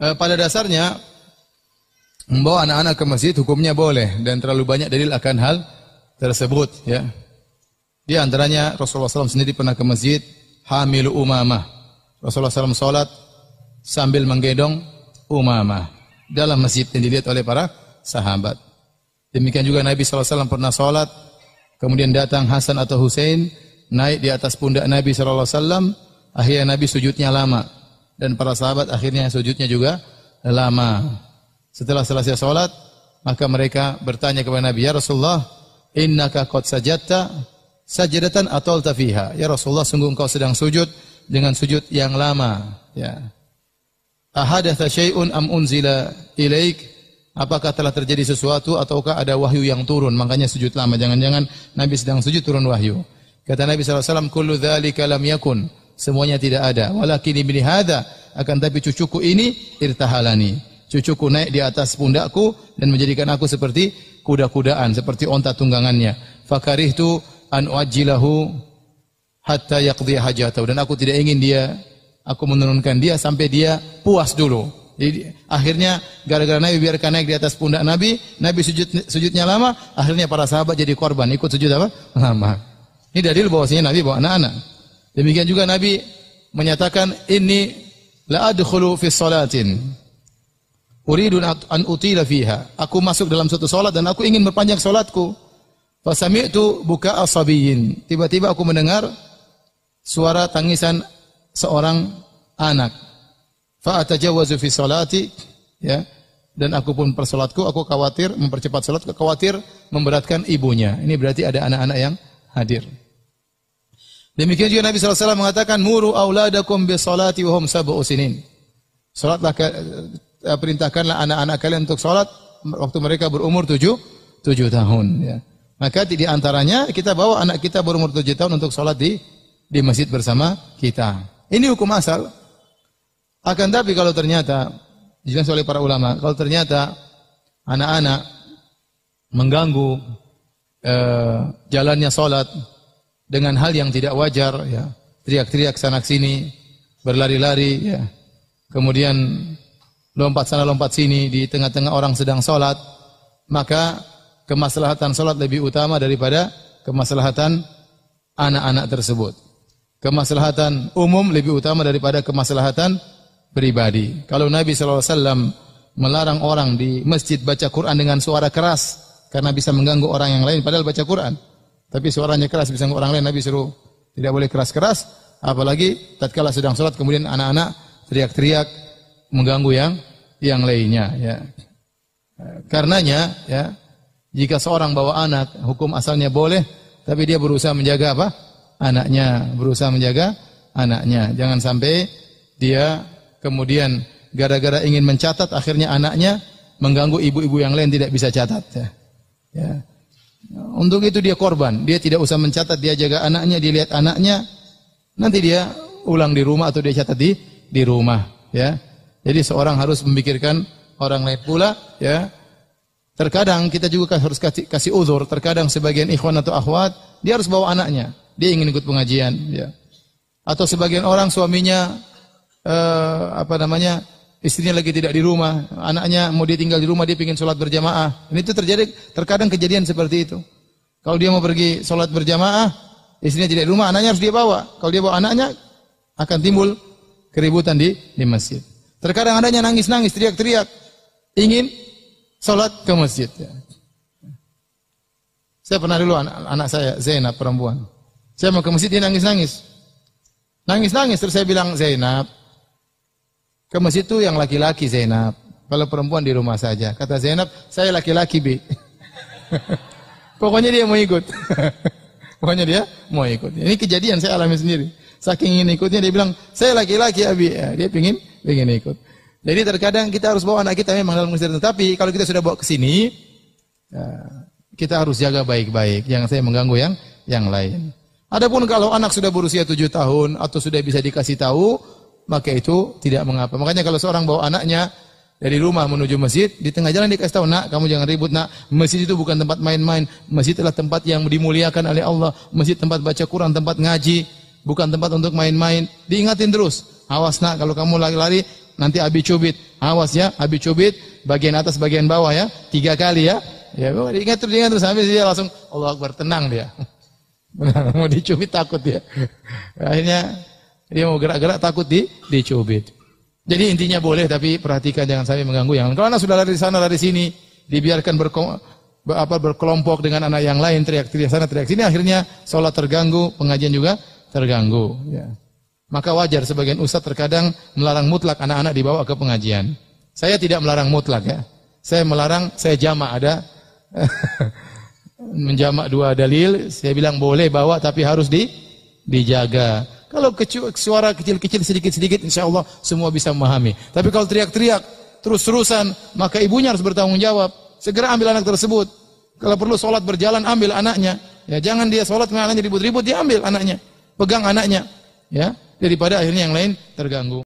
Eh, pada dasarnya membawa anak-anak ke masjid hukumnya boleh dan terlalu banyak dalil akan hal tersebut ya. Di antaranya Rasulullah SAW sendiri pernah ke masjid hamil umamah. Rasulullah SAW sholat sambil menggendong umamah dalam masjid yang dilihat oleh para sahabat. Demikian juga Nabi SAW pernah sholat kemudian datang Hasan atau Hussein naik di atas pundak Nabi SAW akhirnya Nabi sujudnya lama dan para sahabat akhirnya sujudnya juga lama. Setelah selesai salat, maka mereka bertanya kepada Nabi, "Ya Rasulullah, innaka qad sajadta sajdatan atol tafiha?" Ya Rasulullah, sungguh engkau sedang sujud dengan sujud yang lama, ya. Ahadatsa syai'un am unzila ilaik? Apakah telah terjadi sesuatu ataukah ada wahyu yang turun? Makanya sujud lama. Jangan-jangan Nabi sedang sujud turun wahyu. Kata Nabi SAW, Kullu dhalika lam yakun. Semuanya tidak ada. Walakin ibni hadha akan tapi cucuku ini irtahalani. Cucuku naik di atas pundakku dan menjadikan aku seperti kuda-kudaan, seperti onta tunggangannya. Fakarih tu an wajilahu hatta yakdi hajatau dan aku tidak ingin dia aku menurunkan dia sampai dia puas dulu. Jadi akhirnya gara-gara Nabi biarkan naik di atas pundak Nabi, Nabi sujud sujudnya lama, akhirnya para sahabat jadi korban ikut sujud apa? Lama. Ini dalil bahwasanya Nabi bawa anak-anak. Demikian juga Nabi menyatakan ini la adkhulu fi salatin uridu an utila fiha. Aku masuk dalam suatu salat dan aku ingin memperpanjang salatku. Fa sami'tu buka asabiyin. Tiba-tiba aku mendengar suara tangisan seorang anak. Fa atajawazu fi salati ya. Dan aku pun persolatku, aku khawatir mempercepat solat, khawatir memberatkan ibunya. Ini berarti ada anak-anak yang hadir. Demikian juga Nabi SAW mengatakan muru auladakum bi wahum sab'u usinin. Salatlah eh, perintahkanlah anak-anak kalian untuk salat waktu mereka berumur tujuh tujuh tahun ya. Maka di antaranya kita bawa anak kita berumur tujuh tahun untuk salat di di masjid bersama kita. Ini hukum asal. Akan tapi kalau ternyata dijelaskan oleh para ulama, kalau ternyata anak-anak mengganggu eh, jalannya salat, dengan hal yang tidak wajar ya teriak-teriak sana sini berlari-lari ya kemudian lompat sana lompat sini di tengah-tengah orang sedang sholat maka kemaslahatan sholat lebih utama daripada kemaslahatan anak-anak tersebut kemaslahatan umum lebih utama daripada kemaslahatan pribadi kalau Nabi saw melarang orang di masjid baca Quran dengan suara keras karena bisa mengganggu orang yang lain padahal baca Quran tapi suaranya keras bisa orang lain Nabi suruh tidak boleh keras-keras, apalagi tatkala sedang sholat kemudian anak-anak teriak-teriak mengganggu yang yang lainnya. Ya. Karenanya ya jika seorang bawa anak hukum asalnya boleh, tapi dia berusaha menjaga apa? Anaknya berusaha menjaga anaknya. Jangan sampai dia kemudian gara-gara ingin mencatat akhirnya anaknya mengganggu ibu-ibu yang lain tidak bisa catat. Ya. ya. Untuk itu dia korban. Dia tidak usah mencatat, dia jaga anaknya, dia lihat anaknya. Nanti dia ulang di rumah atau dia catat di di rumah, ya. Jadi seorang harus memikirkan orang lain pula, ya. Terkadang kita juga harus kasih, kasih uzur. Terkadang sebagian ikhwan atau akhwat dia harus bawa anaknya. Dia ingin ikut pengajian, ya. Atau sebagian orang suaminya eh, apa namanya istrinya lagi tidak di rumah, anaknya mau dia tinggal di rumah, dia ingin sholat berjamaah. Ini itu terjadi terkadang kejadian seperti itu. Kalau dia mau pergi sholat berjamaah, istrinya tidak di rumah, anaknya harus dia bawa. Kalau dia bawa anaknya, akan timbul keributan di, di masjid. Terkadang anaknya nangis-nangis, teriak-teriak, ingin sholat ke masjid. Saya pernah dulu anak, anak saya, Zainab perempuan. Saya mau ke masjid, dia nangis-nangis. Nangis-nangis, terus saya bilang, Zainab, ke masjid itu yang laki-laki Zainab. Kalau perempuan di rumah saja. Kata Zainab, saya laki-laki bi. Pokoknya dia mau ikut. Pokoknya dia mau ikut. Ini kejadian saya alami sendiri. Saking ingin ikutnya dia bilang, saya laki-laki abi. Ya, dia pingin, pingin ikut. Jadi terkadang kita harus bawa anak kita memang dalam kesehatan. Tapi kalau kita sudah bawa ke sini, ya, kita harus jaga baik-baik. Jangan saya mengganggu yang yang lain. Adapun kalau anak sudah berusia tujuh tahun atau sudah bisa dikasih tahu, maka itu tidak mengapa. Makanya kalau seorang bawa anaknya dari rumah menuju masjid, di tengah jalan dikasih tahu, nak kamu jangan ribut nak, masjid itu bukan tempat main-main, masjid adalah tempat yang dimuliakan oleh Allah, masjid tempat baca Quran, tempat ngaji, bukan tempat untuk main-main. Diingatin terus, awas nak kalau kamu lari-lari, nanti abi cubit, awas ya, abi cubit, bagian atas, bagian bawah ya, tiga kali ya. Ya, diingat terus, diingat terus, habis dia langsung, Allah Akbar, tenang dia. mau dicubit takut dia. Akhirnya dia mau gerak-gerak takut di dicubit. Jadi intinya boleh tapi perhatikan jangan sampai mengganggu yang lain. Kalau anak sudah lari sana lari sini, dibiarkan berko, apa berkelompok dengan anak yang lain teriak-teriak sana teriak sini akhirnya sholat terganggu, pengajian juga terganggu. Ya. Maka wajar sebagian ustadz terkadang melarang mutlak anak-anak dibawa ke pengajian. Saya tidak melarang mutlak ya. Saya melarang saya jama ada menjamak dua dalil, saya bilang boleh bawa tapi harus di dijaga. Kalau kecil, suara kecil-kecil sedikit-sedikit insya Allah semua bisa memahami. Tapi kalau teriak-teriak terus-terusan maka ibunya harus bertanggung jawab. Segera ambil anak tersebut. Kalau perlu sholat berjalan ambil anaknya. Ya, jangan dia sholat dengan anaknya ribut-ribut dia ambil anaknya. Pegang anaknya. Ya, daripada akhirnya yang lain terganggu.